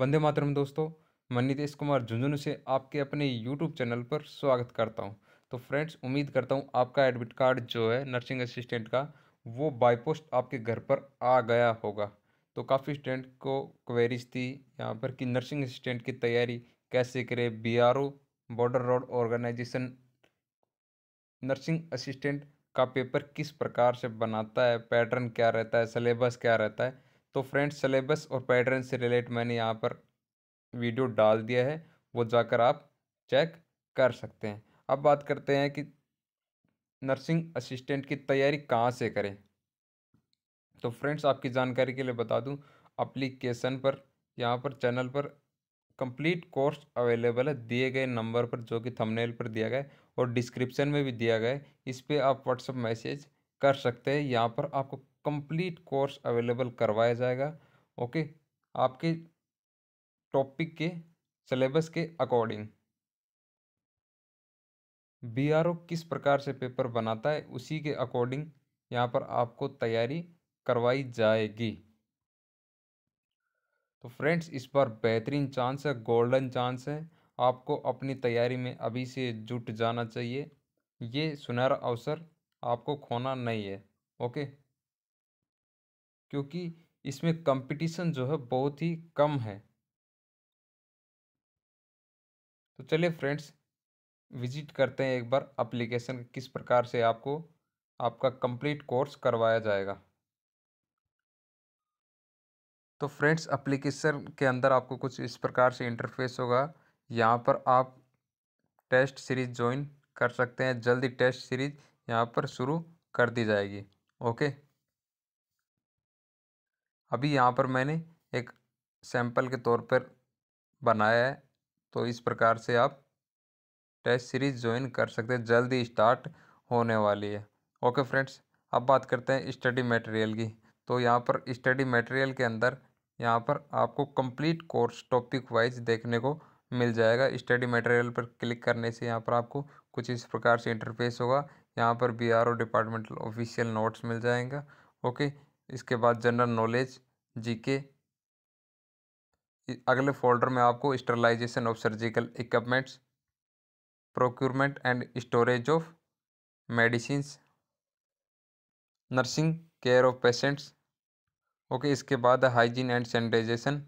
वंदे मातरम दोस्तों मैं नीतीश कुमार झुंझुनू से आपके अपने यूट्यूब चैनल पर स्वागत करता हूं तो फ्रेंड्स उम्मीद करता हूं आपका एडमिट कार्ड जो है नर्सिंग असिस्टेंट का वो बाईपोस्ट आपके घर पर आ गया होगा तो काफ़ी स्टूडेंट को क्वेरीज थी यहाँ पर कि नर्सिंग असिस्टेंट की तैयारी कैसे करें B border road organisation nursing assistant का पेपर किस प्रकार से बनाता है पैटर्न क्या रहता है सिलेबस क्या रहता है तो फ्रेंड्स सिलेबस और पैटर्न से रिलेट मैंने यहाँ पर वीडियो डाल दिया है वो जाकर आप चेक कर सकते हैं अब बात करते हैं कि नर्सिंग असिस्टेंट की तैयारी कहाँ से करें तो फ्रेंड्स आपकी जानकारी के लिए बता दूं अप्लीकेशन पर यहाँ पर चैनल पर कंप्लीट कोर्स अवेलेबल है दिए गए नंबर पर जो कि थंबनेल पर दिया गया है और डिस्क्रिप्शन में भी दिया गया है इस पर आप व्हाट्सअप मैसेज कर सकते हैं यहाँ पर आपको कंप्लीट कोर्स अवेलेबल करवाया जाएगा ओके आपके टॉपिक के सिलेबस के अकॉर्डिंग बी किस प्रकार से पेपर बनाता है उसी के अकॉर्डिंग यहाँ पर आपको तैयारी करवाई जाएगी तो फ्रेंड्स इस बार बेहतरीन चांस है गोल्डन चांस है आपको अपनी तैयारी में अभी से जुट जाना चाहिए ये सुनहरा अवसर आपको खोना नहीं है ओके क्योंकि इसमें कंपटीशन जो है बहुत ही कम है तो चलिए फ्रेंड्स विजिट करते हैं एक बार अप्लीकेशन किस प्रकार से आपको आपका कंप्लीट कोर्स करवाया जाएगा तो फ्रेंड्स अप्लीकेशन के अंदर आपको कुछ इस प्रकार से इंटरफेस होगा यहाँ पर आप टेस्ट सीरीज ज्वाइन कर सकते हैं जल्दी टेस्ट सीरीज यहाँ पर शुरू कर दी जाएगी ओके अभी यहाँ पर मैंने एक सैंपल के तौर पर बनाया है तो इस प्रकार से आप टेस्ट सीरीज ज्वाइन कर सकते हैं जल्दी स्टार्ट होने वाली है ओके फ्रेंड्स अब बात करते हैं स्टडी मटेरियल की तो यहाँ पर स्टडी मटेरियल के अंदर यहाँ पर आपको कंप्लीट कोर्स टॉपिक वाइज देखने को मिल जाएगा स्टडी मटेरियल पर क्लिक करने से यहाँ पर आपको कुछ इस प्रकार से इंटरफेस होगा यहाँ पर B R O departmental official notes मिल जाएंगे ओके इसके बाद जनरल नॉलेज जीके अगले फोल्डर में आपको sterilisation of surgical equipments procurement and storage of medicine nursing care of patients okay इसके बाद हाइजीन एंड सैनिटाइजेशन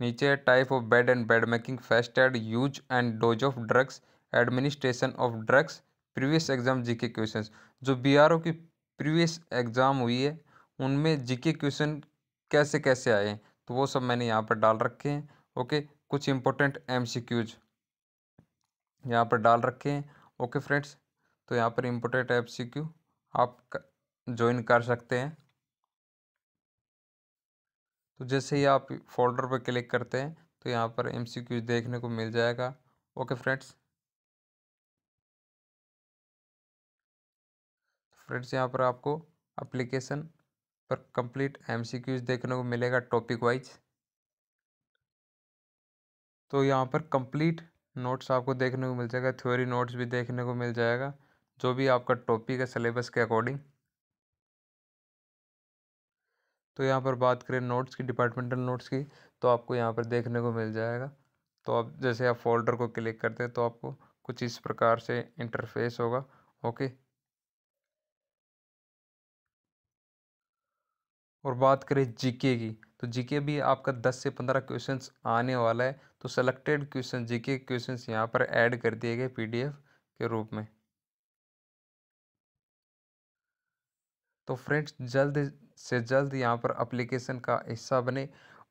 नीचे type of bed and bed making first aid use and dose of drugs administration of drugs previous exam GK questions जो BRO की previous exam हुई है उनमें GK question कैसे कैसे आए तो वो सब मैंने यहाँ पर डाल रखे हैं ओके कुछ इंपॉर्टेंट एम सी क्यूज यहाँ पर डाल रखे हैं ओके फ्रेंड्स तो यहाँ पर इम्पोर्टेंट एम सी क्यू आप ज्वाइन कर सकते हैं तो जैसे ही आप फोल्डर पर क्लिक करते हैं तो यहाँ पर एम सी क्यूज देखने को मिल जाएगा ओके फ्रेंड्स फ्रेंड्स यहाँ पर आपको एप्लीकेशन पर कंप्लीट एमसीक्यूज देखने को मिलेगा टॉपिक वाइज तो यहाँ पर कंप्लीट नोट्स आपको देखने को मिल जाएगा थ्योरी नोट्स भी देखने को मिल जाएगा जो भी आपका टॉपिक है सिलेबस के अकॉर्डिंग तो यहाँ पर बात करें नोट्स की डिपार्टमेंटल नोट्स की तो आपको यहाँ पर देखने को मिल जाएगा तो आप जैसे आप फोल्डर को क्लिक करते हैं तो आपको कुछ इस प्रकार से इंटरफेस होगा ओके और बात करें जीके की तो जीके भी आपका 10 से 15 क्वेश्चंस आने वाला है तो सेलेक्टेड क्वेश्चन जीके क्वेश्चंस यहाँ पर ऐड कर दिए गए पीडीएफ के रूप में तो फ्रेंड्स जल्द से जल्द यहाँ पर अप्लीकेशन का हिस्सा बने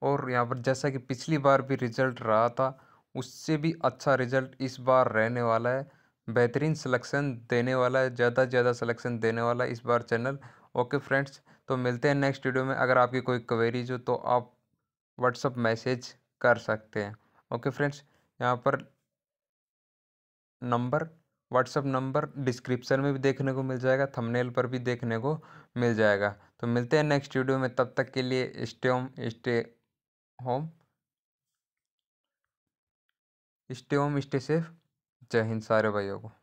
और यहाँ पर जैसा कि पिछली बार भी रिजल्ट रहा था उससे भी अच्छा रिजल्ट इस बार रहने वाला है बेहतरीन सिलेक्शन देने वाला है ज़्यादा से ज़्यादा सिलेक्शन देने वाला है इस बार चैनल ओके फ्रेंड्स तो मिलते हैं नेक्स्ट वीडियो में अगर आपकी कोई क्वेरीज हो तो आप व्हाट्सअप मैसेज कर सकते हैं ओके फ्रेंड्स यहाँ पर नंबर व्हाट्सअप नंबर डिस्क्रिप्शन में भी देखने को मिल जाएगा थंबनेल पर भी देखने को मिल जाएगा तो मिलते हैं नेक्स्ट वीडियो में तब तक के लिए stay home stay home stay home stay safe Jai Hind सारे भाइयों को